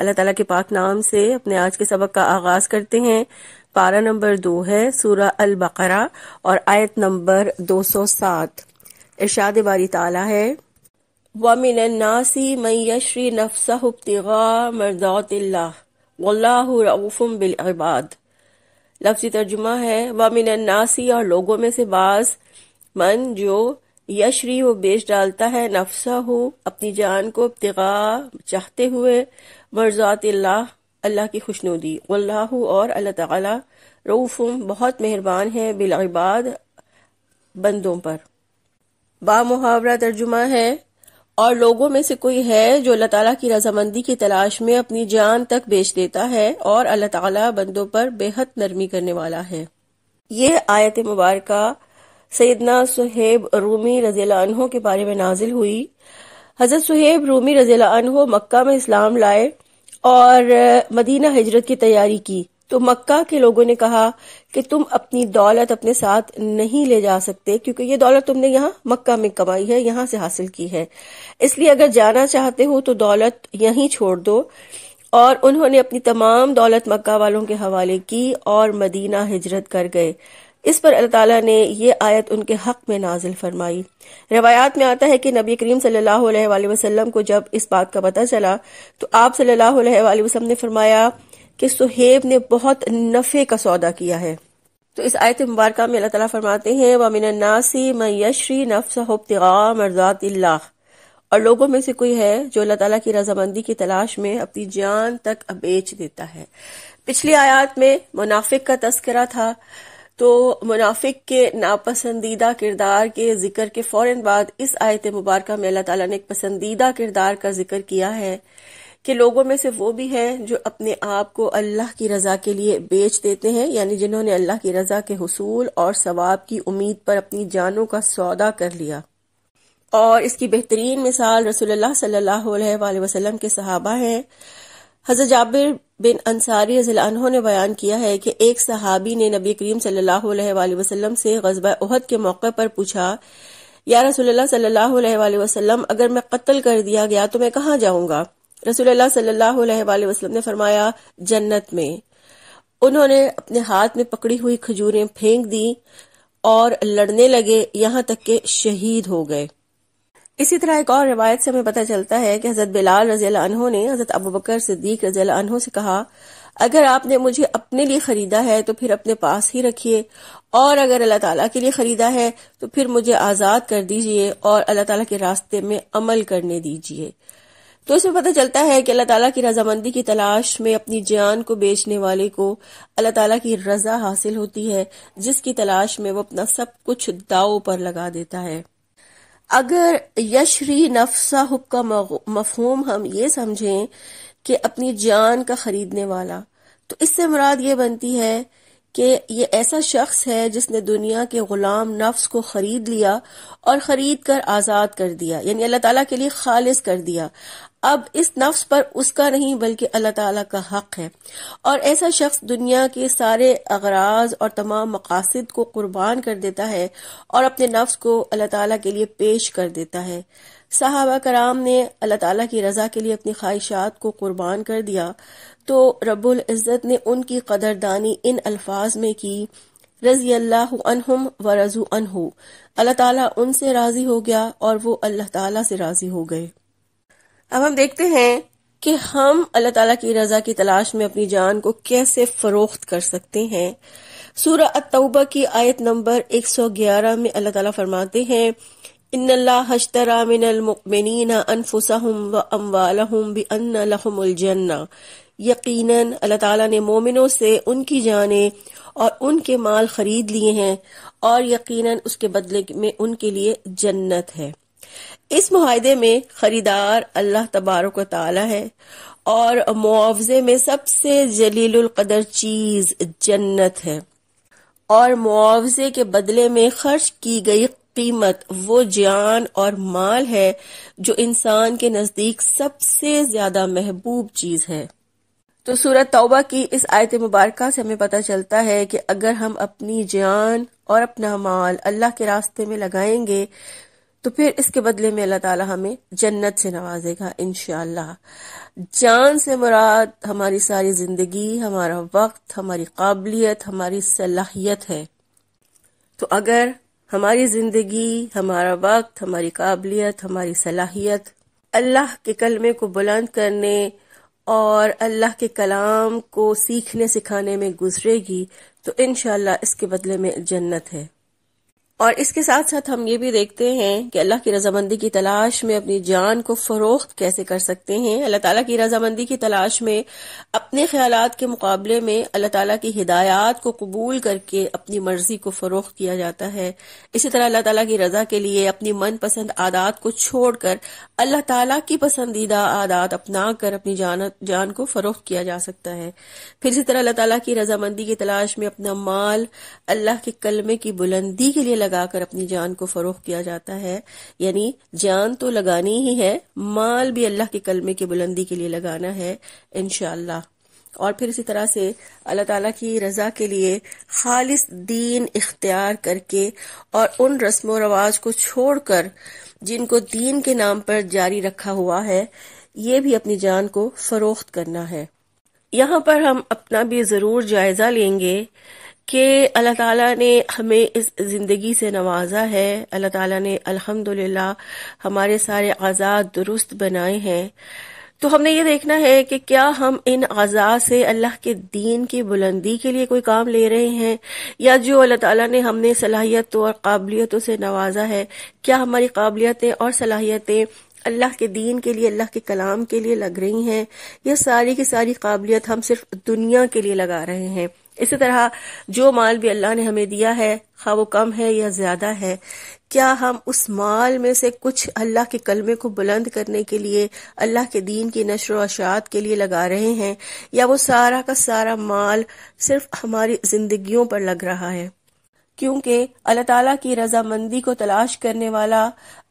अल्लाह ताला के पाक नाम से अपने आज के सबक का आगाज करते हैं पारा नंबर दो है सूरा अल बकरा और आयत नंबर दो सौ सात इर्शाद बारी ताला है वमिन नासी मैशरी नफसगा मरदातिल्ला वल्लाफ़ुम बिलबाद लफ्ज़ी तर्जुमा है वमिन नासी और लोगों में से बाज मन जो यशरी वो बेच डालता है नफसा हो अपनी जान को इब्तगा चाहते हुए वर्जात अल्लाह की खुशनुदी अल्लाह और अल्लाह ताला रऊफ़ुम बहुत मेहरबान है बिलाबाद बंदों पर बामुहावरा तर्जुमा है और लोगों में से कोई है जो अल्लाह ताला की रजामंदी की तलाश में अपनी जान तक बेच देता है और अल्लाह ताला बंदों पर बेहद नरमी करने वाला है ये आयत मुबारक सैदना सुहेब रूमी रजीला के बारे में नाजिल हुई हज़रत सुहेब रूमी रजील अनहो मक्का में इस्लाम लाए और मदीना हजरत की तैयारी की तो मक्का के लोगों ने कहा कि तुम अपनी दौलत अपने साथ नहीं ले जा सकते क्योंकि ये दौलत तुमने यहाँ मक्का में कमाई है यहाँ से हासिल की है इसलिए अगर जाना चाहते हो तो दौलत यहीं छोड़ दो और उन्होंने अपनी तमाम दौलत मक्का वालों के हवाले की और मदीना हिजरत कर गए इस पर अल्लाह ताला ने ये आयत उनके हक में नाजिल फरमाई रवायात में आता है कि नबी करीम सल्लल्लाहु अलैहि वसल्लम को जब इस बात का पता चला तो आप सल्लल्लाहु अलैहि वसल्लम ने फरमाया कि सुहेब ने बहुत नफ़े का सौदा किया है तो इस आयत मुबारक में अल्लाह ताला फरमाते हैं मिन नासी मैं यशरी नफ्स अल्लाह और लोगों में से कोई है जो अल्लाह ताला की रजामंदी की तलाश में अपनी जान तक बेच देता है पिछली आयत में मुनाफिक का तस्करा था तो मुनाफिक के नापसंदीदा किरदार के जिक्र के फौरन बाद इस आयत मुबारक में अल्लाह ताला ने एक पसंदीदा किरदार का जिक्र किया है कि लोगों में से वो भी है जो अपने आप को अल्लाह की रजा के लिए बेच देते हैं यानी जिन्होंने अल्लाह की रजा के हसूल और सवाब की उम्मीद पर अपनी जानों का सौदा कर लिया और इसकी बेहतरीन मिसाल रसोल्ला सल्ला वसलम के सहाबा हैं हजरत जाबिर बिन अंसारी रजील्हो ने बयान किया है कि एक सहाबी ने नबी करीम सल्लल्लाहु अलैहि वसल्लम से गजबा उहद के मौके पर पूछा या रसूलुल्लाह सल्लल्लाहु अलैहि वसल्लम अगर मैं कत्ल कर दिया गया तो मैं कहाँ जाऊंगा रसूलुल्लाह सल्लल्लाहु अलैहि वसल्लम ने फरमाया जन्नत में उन्होंने अपने हाथ में पकड़ी हुई खजूरें फेंक दी और लड़ने लगे यहां तक के शहीद हो गए इसी तरह एक और रिवायत से हमें पता चलता है कि हजरत बिलाल रजी अनहो ने हजरत अबू बकर सिद्दीक रजी अनहो से कहा अगर आपने मुझे अपने लिए खरीदा है तो फिर अपने पास ही रखिए और अगर अल्लाह ताला के लिए खरीदा है तो फिर मुझे आज़ाद कर दीजिए और अल्लाह ताला के रास्ते में अमल करने दीजिए तो इसमें पता चलता है कि अल्लाह ताला की रजामंदी की तलाश में अपनी जान को बेचने वाले को अल्लाह ताला की रजा हासिल होती है जिसकी तलाश में वो अपना सब कुछ दाव पर लगा देता है अगर यशरी नफसा हुब का मफहूम हम ये समझें कि अपनी जान का खरीदने वाला तो इससे मुराद ये बनती है कि ये ऐसा शख्स है जिसने दुनिया के गुलाम नफ्स को खरीद लिया और खरीद कर आज़ाद कर दिया यानी अल्लाह ताला के लिए खालिज कर दिया अब इस नफ्स पर उसका नहीं बल्कि अल्लाह ताला का हक है और ऐसा शख्स दुनिया के सारे अगराज और तमाम मकासद को कुर्बान कर देता है और अपने नफ्स को अल्लाह ताला के लिए पेश कर देता है साहबा कराम ने अल्लाह ताला की रज़ा के लिए अपनी ख्वाहिशात को कुर्बान कर दिया तो रब्बुल इज़्ज़त ने उनकी कदरदानी इन अल्फाज में की रजी अल्लाह अनहुम व रजू अनहु अल्लाह ताला उनसे राज़ी हो गया और वो अल्लाह ताला से राज़ी हो गए अब हम देखते हैं कि हम अल्लाह ताला की रजा की तलाश में अपनी जान को कैसे फरोख्त कर सकते हैं सूरह अतौबा की आयत नंबर 111 में अल्लाह ताला फरमाते हैं इन हशतरा मिनमिन अनफुसहुम व अम्वालहम भी अन्न लहमुलजन्ना यकीनन अल्लाह ताला ने मोमिनों से उनकी जाने और उनके माल खरीद लिए हैं और यकीनन उसके बदले में उनके लिए जन्नत है इस मुहिदे में खरीदार अल्लाह तबारक ताला है और मुआवजे में सबसे कदर चीज जन्नत है और मुआवजे के बदले में खर्च की गई कीमत वो जान और माल है जो इंसान के नजदीक सबसे ज्यादा महबूब चीज है तो सूरत तौबा की इस आयत मुबारक से हमें पता चलता है कि अगर हम अपनी जान और अपना माल अल्लाह के रास्ते में लगाएंगे तो फिर इसके बदले में अल्लाह ताला हमें जन्नत से नवाजेगा इन जान से मुराद हमारी सारी जिंदगी हमारा वक्त हमारी काबिलियत हमारी सलाहियत है तो अगर हमारी जिंदगी हमारा वक्त हमारी काबिलियत हमारी सलाहियत अल्लाह के कलमे को बुलंद करने और अल्लाह के कलाम को सीखने सिखाने में गुजरेगी तो इनशाला इसके बदले में जन्नत है और इसके साथ साथ हम ये भी देखते हैं कि अल्लाह की रजामंदी की तलाश में अपनी जान को फरोख्त कैसे कर सकते हैं अल्लाह ताला की रजामंदी की तलाश में अपने ख्याल के मुकाबले में अल्लाह ताला की हिदायत को कबूल करके अपनी मर्जी को फरोख्त किया जाता है इसी तरह अल्लाह ताला की रजा के लिए अपनी मनपसंद आदात को छोड़कर अल्लाह ताला की पसंदीदा आदात अपना कर अपनी जान जान को फरोख्त किया जा सकता है फिर इसी तरह अल्लाह ताला की रजामंदी की तलाश में अपना माल अल्लाह के कलमे की बुलंदी के लिए लगाकर अपनी जान को फरोख किया जाता है यानी जान तो लगानी ही है माल भी अल्लाह के कलमे की बुलंदी के लिए लगाना है इनशाला और फिर इसी तरह से अल्लाह ताला की रज़ा के लिए खालिस दीन इख्तियार करके और उन रस्म रवाज को छोड़कर जिनको दीन के नाम पर जारी रखा हुआ है ये भी अपनी जान को फरोख्त करना है यहाँ पर हम अपना भी ज़रूर जायज़ा लेंगे कि अल्लाह ताला ने हमें इस ज़िंदगी से नवाजा है अल्लाह ताला ने अल्हम्दुलिल्लाह हमारे सारे आजाद दुरुस्त बनाए हैं तो हमने ये देखना है कि क्या हम इन आजाद से अल्लाह के दीन की बुलंदी के लिए कोई काम ले रहे हैं या जो अल्लाह ताला ने हमने सलाहियतों और काबिलियतों से नवाजा है क्या हमारी काबिलियतें और सलाहियतें अल्लाह के दीन के लिए अल्लाह के कलाम के लिए लग रही हैं ये सारी की सारी काबिलियत हम सिर्फ दुनिया के लिए लगा रहे हैं इसी तरह जो माल भी अल्लाह ने हमें दिया है खा वो कम है या ज्यादा है क्या हम उस माल में से कुछ अल्लाह के कलमे को बुलंद करने के लिए अल्लाह के दीन की नशर अशात के लिए लगा रहे हैं या वो सारा का सारा माल सिर्फ हमारी जिंदगियों पर लग रहा है क्योंकि अल्लाह ताला की रजामंदी को तलाश करने वाला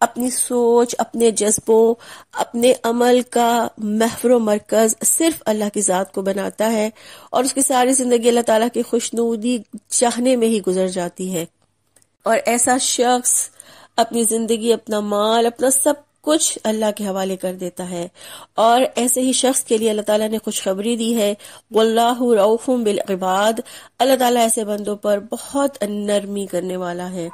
अपनी सोच अपने जज्बों अपने अमल का महफर मरकज सिर्फ अल्लाह की ज़ात को बनाता है और उसकी सारी ज़िंदगी अल्लाह ताला की खुशनूदी चाहने में ही गुजर जाती है और ऐसा शख्स अपनी ज़िंदगी अपना माल अपना सब कुछ अल्लाह के हवाले कर देता है और ऐसे ही शख्स के लिए अल्लाह ताला ने खुशखबरी दी है बिल इबाद अल्लाह ताला ऐसे बंदों पर बहुत नरमी करने वाला है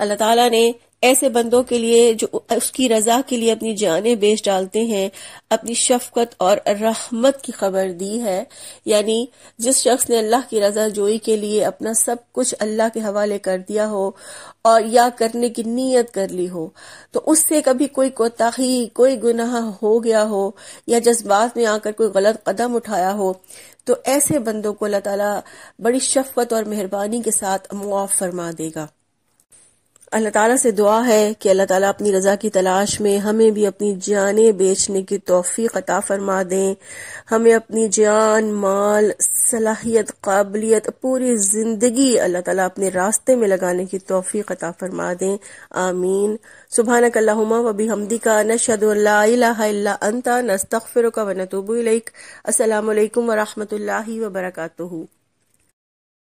अल्लाह ताला ने ऐसे बंदों के लिए जो उसकी रजा के लिए अपनी जानें बेच डालते हैं अपनी शफकत और रहमत की खबर दी है यानी जिस शख्स ने अल्लाह की रजा जोई के लिए अपना सब कुछ अल्लाह के हवाले कर दिया हो और या करने की नीयत कर ली हो तो उससे कभी कोई कोताही कोई गुनाह हो गया हो या जज्बात में आकर कोई गलत कदम उठाया हो तो ऐसे बंदों को अल्लाह तला बड़ी शफकत और मेहरबानी के साथ मुआफ़ फरमा देगा अल्लाह ताला से दुआ है कि अल्लाह ताला अपनी रज़ा की तलाश में हमें भी अपनी जानें बेचने की तोफ़ी अता फरमा दें हमें अपनी जान माल सलाहियत काबिलियत पूरी ज़िंदगी अल्लाह ताला अपने रास्ते में लगाने की तोफ़ी अता फरमा दें आमीन सुबह अल्लाहुम्मा व बिहमदिका नशहदु अल्ला इलाहा इल्ला अंता नस्तगफिरुका व नतूबु इलैक अस्सलाम वालेकुम व रहमतुल्लाहि व बरकातुहू